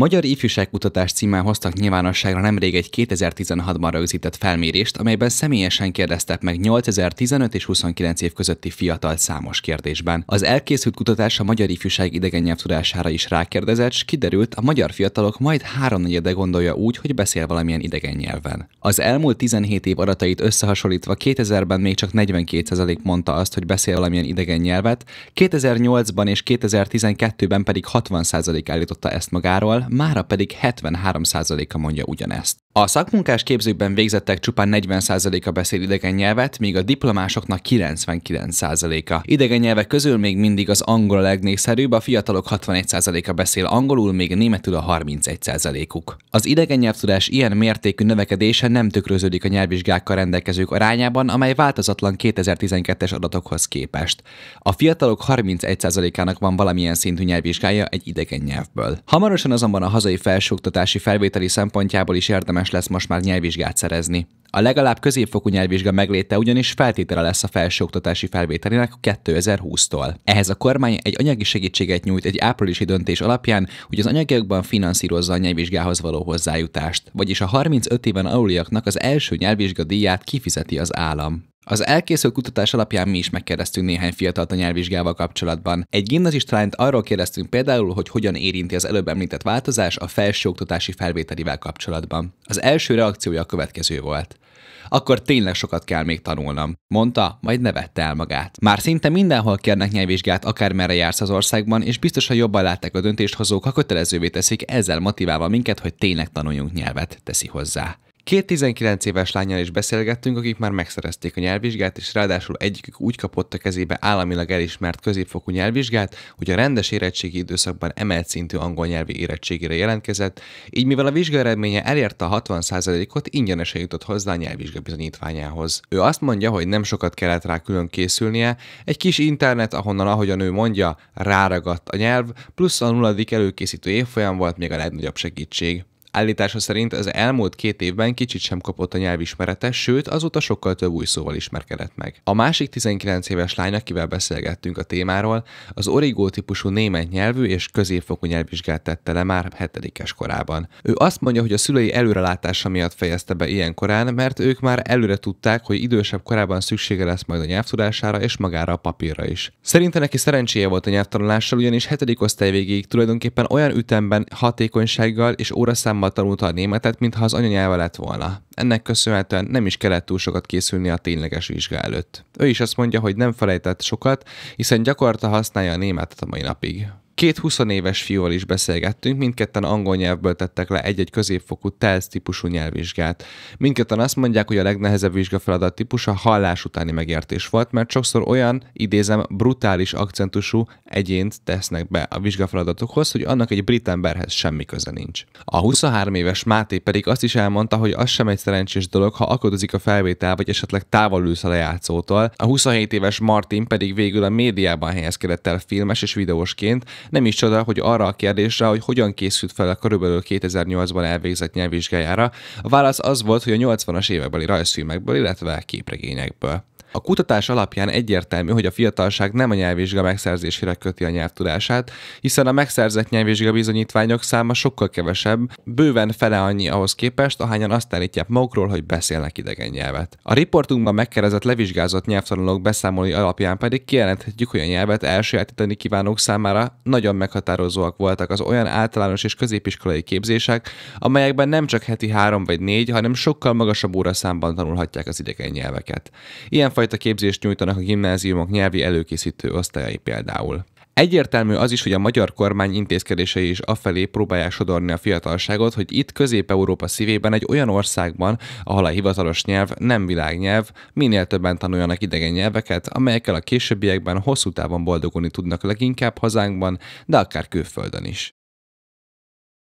Magyar ifjúságkutatás címmel hoztak nyilvánosságra nemrég egy 2016-ban rögzített felmérést, amelyben személyesen kérdeztek meg 8015 és 29 év közötti fiatal számos kérdésben. Az elkészült kutatás a magyar ifjúság idegen nyelvtudására is rákérdezett, s kiderült, a magyar fiatalok majd háromnegyede gondolja úgy, hogy beszél valamilyen idegen nyelven. Az elmúlt 17 év adatait összehasonlítva 2000-ben még csak 42% mondta azt, hogy beszél valamilyen idegen nyelvet, 2008-ban és 2012-ben pedig 60% állította ezt magáról, mára pedig 73%-a mondja ugyanezt. A szakmunkás képzőkben végzettek csupán 40%-a beszél idegen nyelvet, míg a diplomásoknak 99%-a. Idegen nyelvek közül még mindig az angol a legnépszerűbb, a fiatalok 61%-a beszél angolul, még németül a 31%-uk. Az idegen nyelvtudás ilyen mértékű növekedése nem tükröződik a nyelvvizsgákkal rendelkezők arányában, amely változatlan 2012-es adatokhoz képest. A fiatalok 31%-ának van valamilyen szintű nyelvvizsgája egy idegen nyelvből. Hamarosan azonban a hazai felsőoktatási felvételi szempontjából is érdemes érdemes lesz most már nyelvvizsgát szerezni. A legalább középfokú nyelvvizsga megléte ugyanis feltétele lesz a felsőoktatási felvételének 2020-tól. Ehhez a kormány egy anyagi segítséget nyújt egy áprilisi döntés alapján, hogy az anyagiakban finanszírozza a nyelvvizsgához való hozzájutást, vagyis a 35 éven aluliaknak az első nyelvvizsga díját kifizeti az állam. Az elkészült kutatás alapján mi is megkérdeztünk néhány fiatalt a nyelvvizsgával kapcsolatban. Egy gimnazista arról kérdeztünk például, hogy hogyan érinti az előbb említett változás a felsőoktatási felvételivel kapcsolatban. Az első reakciója a következő volt akkor tényleg sokat kell még tanulnom, mondta, majd nevette el magát. Már szinte mindenhol kérnek nyelvvizsgát, akármerre jársz az országban, és biztosan jobban látták a döntéshozók, ha kötelezővé teszik, ezzel motiválva minket, hogy tényleg tanuljunk nyelvet, teszi hozzá. Két 19 éves lányjal is beszélgettünk, akik már megszerezték a nyelvvizsgát, és ráadásul egyikük úgy kapott a kezébe államilag elismert középfokú nyelvvizsgát, hogy a rendes érettségi időszakban emelt szintű angol nyelvi érettségére jelentkezett, így mivel a vizsga eredménye elérte a 60%-ot, ingyenesen jutott hozzá a nyelvvizsga bizonyítványához. Ő azt mondja, hogy nem sokat kellett rá külön készülnie, egy kis internet, ahonnan, ahogy a nő mondja, ráragadt a nyelv, plusz a nulladik előkészítő évfolyam volt még a legnagyobb segítség. Állítása szerint az elmúlt két évben kicsit sem kapott a nyelvismerete, sőt azóta sokkal több új szóval ismerkedett meg. A másik 19 éves lány, akivel beszélgettünk a témáról, az origó típusú német nyelvű és középfokú nyelvvizsgát tette le már hetedikes korában. Ő azt mondja, hogy a szülei előrelátása miatt fejezte be ilyen korán, mert ők már előre tudták, hogy idősebb korában szüksége lesz majd a nyelvtudására és magára a papírra is. Szerinte neki szerencséje volt a nyelvtanulással, ugyanis hetedik osztály végéig tulajdonképpen olyan ütemben, hatékonysággal és óraszámmal gyakorlatban tanulta a németet, mintha az anyanyelve lett volna. Ennek köszönhetően nem is kellett túl sokat készülni a tényleges vizsga előtt. Ő is azt mondja, hogy nem felejtett sokat, hiszen gyakorta használja a németet a mai napig. Két 20 éves fiúval is beszélgettünk, mindketten angol nyelvből tettek le egy-egy középfokú TELSZ típusú nyelvvizsgát. Mindketten azt mondják, hogy a legnehezebb vizsgafeladat típus a hallás utáni megértés volt, mert sokszor olyan, idézem, brutális akcentusú egyént tesznek be a vizsgafeladatokhoz, hogy annak egy brit emberhez semmi köze nincs. A 23 éves Máté pedig azt is elmondta, hogy az sem egy szerencsés dolog, ha akadozik a felvétel, vagy esetleg távol ülsz a lejátszótól. A 27 éves Martin pedig végül a médiában helyezkedett el filmes és videósként, nem is csoda, hogy arra a kérdésre, hogy hogyan készült fel a körülbelül 2008-ban elvégzett nyelvvizsgájára, a válasz az volt, hogy a 80-as évekbeli rajzfilmekből, illetve képregényekből. A kutatás alapján egyértelmű, hogy a fiatalság nem a nyelvvizsga megszerzésére köti a nyelvtudását, hiszen a megszerzett nyelvvizsga bizonyítványok száma sokkal kevesebb, bőven fele annyi ahhoz képest, ahányan azt állítják magukról, hogy beszélnek idegen nyelvet. A riportunkban megkeresett levizsgázott nyelvtanulók beszámolói alapján pedig kijelenthetjük, hogy a nyelvet elsajátítani kívánók számára nagyon meghatározóak voltak az olyan általános és középiskolai képzések, amelyekben nem csak heti három vagy négy, hanem sokkal magasabb számban tanulhatják az idegen nyelveket. Ilyen fajta képzést nyújtanak a gimnáziumok nyelvi előkészítő osztályai például. Egyértelmű az is, hogy a magyar kormány intézkedései is afelé próbálják sodorni a fiatalságot, hogy itt Közép-Európa szívében egy olyan országban, ahol a hivatalos nyelv nem világnyelv, minél többen tanuljanak idegen nyelveket, amelyekkel a későbbiekben hosszú távon boldogulni tudnak leginkább hazánkban, de akár külföldön is.